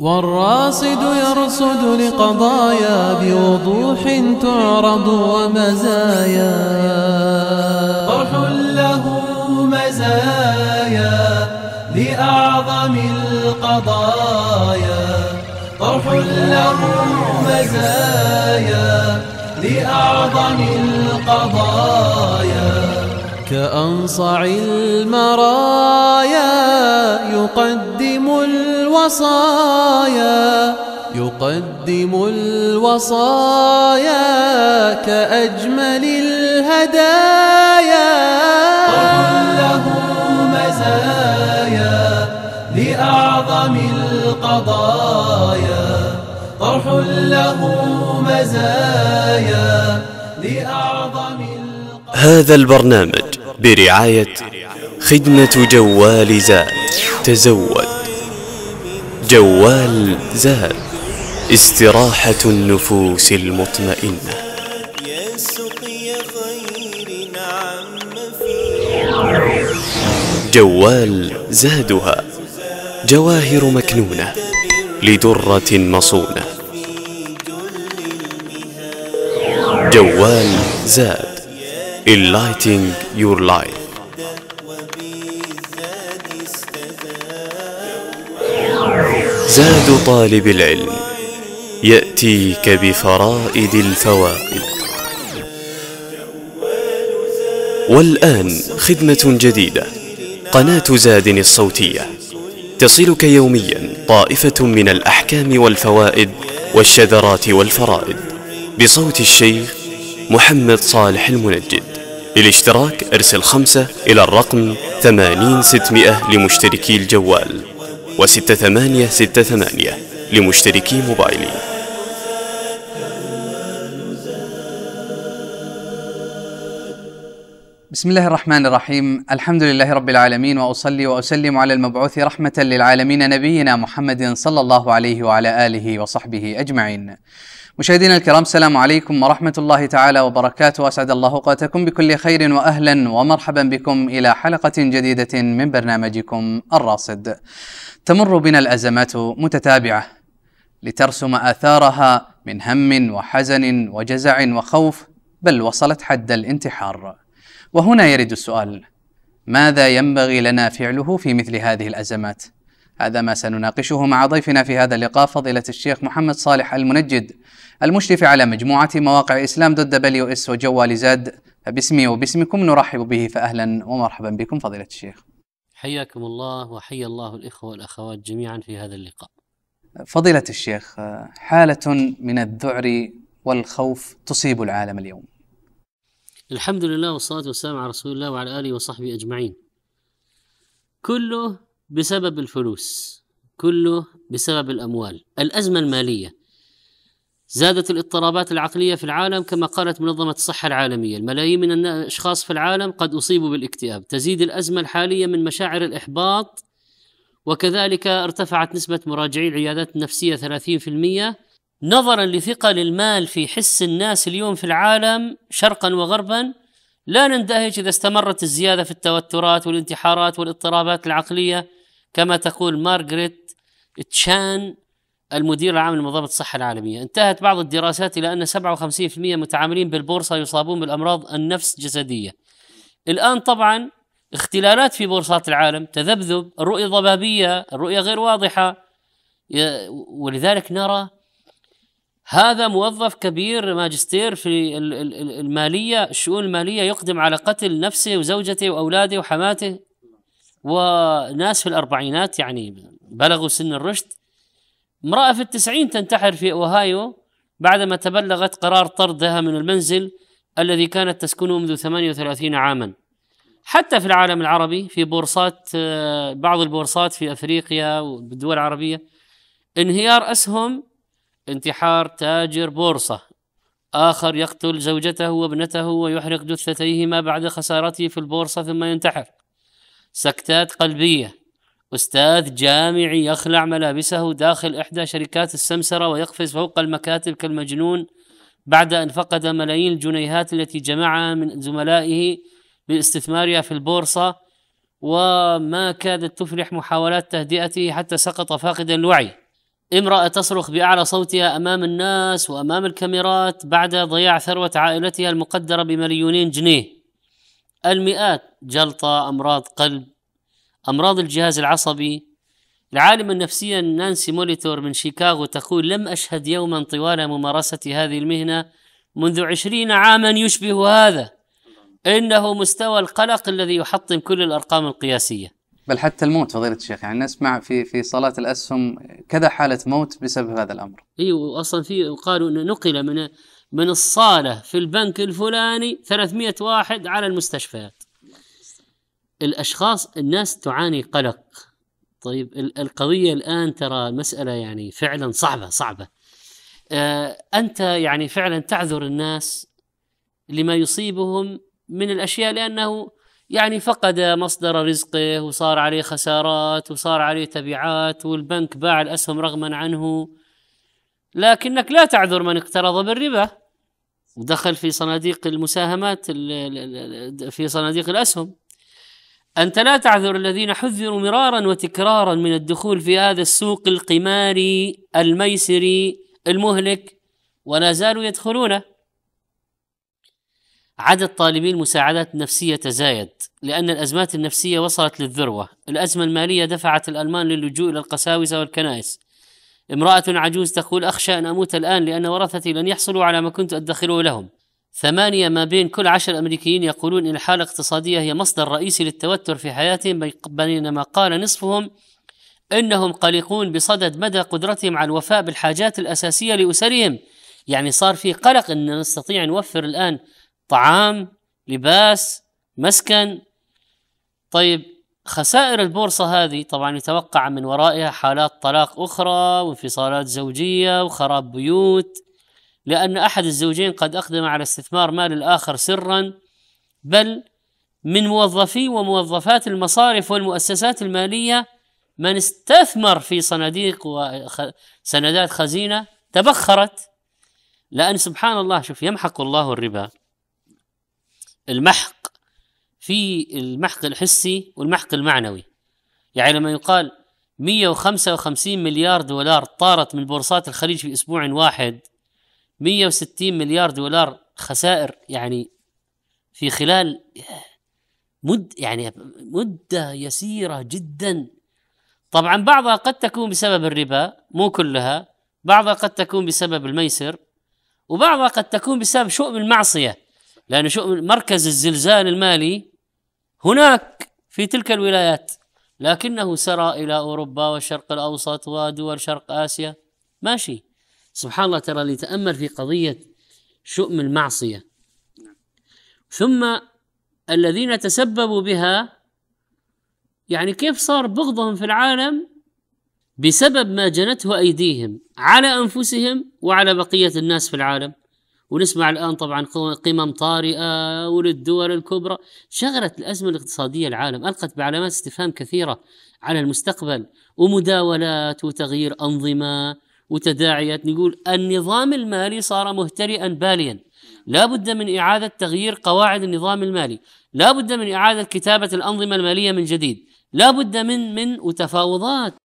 والراصد يرصد لقضايا بوضوح تعرض ومزايا طرح له مزايا لأعظم القضايا طرح له مزايا لأعظم القضايا كأنصع المرايا يقدم القضايا الوصايا يقدم الوصايا كأجمل الهدايا طرح له مزايا لأعظم القضايا طرح له مزايا لأعظم هذا البرنامج برعاية خدمة جوال زاد تزود جوال زاد استراحة النفوس المطمئنة خير جوال زادها جواهر مكنونة لدرة مصونة جوال زاد Enlighting Your Life زاد طالب العلم يأتيك بفرائد الفوائد والآن خدمة جديدة قناة زاد الصوتية تصلك يوميا طائفة من الأحكام والفوائد والشذرات والفرائد بصوت الشيخ محمد صالح المنجد للاشتراك ارسل خمسة إلى الرقم 80600 لمشتركي الجوال وستة ثمانية ستة ثمانية لمشتركي موبايلي بسم الله الرحمن الرحيم الحمد لله رب العالمين واصلي واسلم على المبعوث رحمه للعالمين نبينا محمد صلى الله عليه وعلى اله وصحبه اجمعين مشاهدينا الكرام السلام عليكم ورحمة الله تعالى وبركاته أسعد الله أوقاتكم بكل خير وأهلا ومرحبا بكم إلى حلقة جديدة من برنامجكم الراصد تمر بنا الأزمات متتابعة لترسم آثارها من هم وحزن وجزع وخوف بل وصلت حد الانتحار وهنا يرد السؤال ماذا ينبغي لنا فعله في مثل هذه الأزمات؟ هذا ما سنناقشه مع ضيفنا في هذا اللقاء فضيلة الشيخ محمد صالح المنجد المشرف على مجموعة مواقع إسلام دوت دبليو إس وجوال زاد فباسمي وباسمكم نرحب به فأهلا ومرحبا بكم فضيلة الشيخ حياكم الله وحيا الله الإخوة والأخوات جميعا في هذا اللقاء فضيلة الشيخ حالة من الذعر والخوف تصيب العالم اليوم الحمد لله والصلاة والسلام على رسول الله وعلى آله وصحبه أجمعين كله بسبب الفلوس كله بسبب الأموال الأزمة المالية زادت الاضطرابات العقلية في العالم كما قالت منظمة الصحة العالمية الملايين من الأشخاص في العالم قد أصيبوا بالاكتئاب تزيد الأزمة الحالية من مشاعر الإحباط وكذلك ارتفعت نسبة مراجعي العيادات النفسية 30% نظرا لثقل المال في حس الناس اليوم في العالم شرقا وغربا لا نندهش إذا استمرت الزيادة في التوترات والانتحارات والاضطرابات العقلية كما تقول مارغريت تشان المدير العام لمنظمة الصحة العالمية انتهت بعض الدراسات إلى أن 57% من المتعاملين بالبورصة يصابون بالأمراض النفس جسدية الآن طبعا اختلالات في بورصات العالم تذبذب الرؤية ضبابية الرؤية غير واضحة ولذلك نرى هذا موظف كبير ماجستير في المالية الشؤون المالية يقدم على قتل نفسه وزوجته وأولاده وحماته وناس في الأربعينات يعني بلغوا سن الرشد امرأة في التسعين تنتحر في أوهايو بعدما تبلغت قرار طردها من المنزل الذي كانت تسكنه منذ 38 عاما حتى في العالم العربي في بورصات آه، بعض البورصات في أفريقيا والدول العربية انهيار أسهم انتحار تاجر بورصة آخر يقتل زوجته وابنته ويحرق جثتيهما بعد خسارته في البورصة ثم ينتحر سكتات قلبية أستاذ جامعي يخلع ملابسه داخل إحدى شركات السمسرة ويقفز فوق المكاتب كالمجنون بعد أن فقد ملايين الجنيهات التي جمعها من زملائه باستثمارها في البورصة وما كادت تفلح محاولات تهدئته حتى سقط فاقدا الوعي امرأة تصرخ بأعلى صوتها أمام الناس وأمام الكاميرات بعد ضياع ثروة عائلتها المقدرة بمليونين جنيه المئات جلطة أمراض قلب أمراض الجهاز العصبي العالمة النفسية نانسي موليتور من شيكاغو تقول لم أشهد يوما طوال ممارسة هذه المهنة منذ عشرين عاما يشبه هذا إنه مستوى القلق الذي يحطم كل الأرقام القياسية بل حتى الموت فضيلة الشيخ يعني نسمع في في صالات الأسهم كذا حالة موت بسبب هذا الأمر أيوة أصلا في قالوا أنه نقل من من الصالة في البنك الفلاني 300 واحد على المستشفيات الأشخاص الناس تعاني قلق طيب القضية الآن ترى المسألة يعني فعلا صعبة صعبة آه، أنت يعني فعلا تعذر الناس لما يصيبهم من الأشياء لأنه يعني فقد مصدر رزقه وصار عليه خسارات وصار عليه تبعات والبنك باع الأسهم رغما عنه لكنك لا تعذر من اقترض بالربا ودخل في صناديق المساهمات في صناديق الأسهم أنت لا تعذر الذين حذروا مرارا وتكرارا من الدخول في هذا السوق القماري الميسري المهلك ولا زالوا يدخلونه عدد طالبي المساعدات النفسية تزايد لأن الأزمات النفسية وصلت للذروة الأزمة المالية دفعت الألمان للجوء إلى القساوسة والكنائس امرأة عجوز تقول أخشى أن أموت الآن لأن ورثتي لن يحصلوا على ما كنت أدخره لهم ثمانية ما بين كل عشر أمريكيين يقولون إن الحالة الاقتصادية هي مصدر رئيسي للتوتر في حياتهم بينما قال نصفهم إنهم قلقون بصدد مدى قدرتهم على الوفاء بالحاجات الأساسية لأسرهم يعني صار في قلق أن نستطيع نوفر الآن طعام لباس مسكن طيب خسائر البورصة هذه طبعا يتوقع من ورائها حالات طلاق أخرى وانفصالات زوجية وخراب بيوت لأن أحد الزوجين قد أقدم على استثمار مال الآخر سرا بل من موظفي وموظفات المصارف والمؤسسات المالية من استثمر في صناديق وسندات خزينة تبخرت لأن سبحان الله شوف يمحق الله الربا المحق في المحق الحسي والمحق المعنوي يعني لما يقال 155 مليار دولار طارت من بورصات الخليج في اسبوع واحد 160 مليار دولار خسائر يعني في خلال مد يعني مده يسيره جدا طبعا بعضها قد تكون بسبب الربا مو كلها بعضها قد تكون بسبب الميسر وبعضها قد تكون بسبب شؤم المعصيه لأن شؤم مركز الزلزال المالي هناك في تلك الولايات لكنه سرى إلى أوروبا والشرق الأوسط ودول شرق آسيا ماشي سبحان الله ترى اللي تأمل في قضية شؤم المعصية ثم الذين تسببوا بها يعني كيف صار بغضهم في العالم بسبب ما جنته أيديهم على أنفسهم وعلى بقية الناس في العالم ونسمع الآن طبعا قمم طارئة وللدول الكبرى شغلت الأزمة الاقتصادية العالم ألقت بعلامات استفهام كثيرة على المستقبل ومداولات وتغيير أنظمة وتداعيات نقول النظام المالي صار مهترئا باليا لا بد من إعادة تغيير قواعد النظام المالي لا بد من إعادة كتابة الأنظمة المالية من جديد لا بد من من وتفاوضات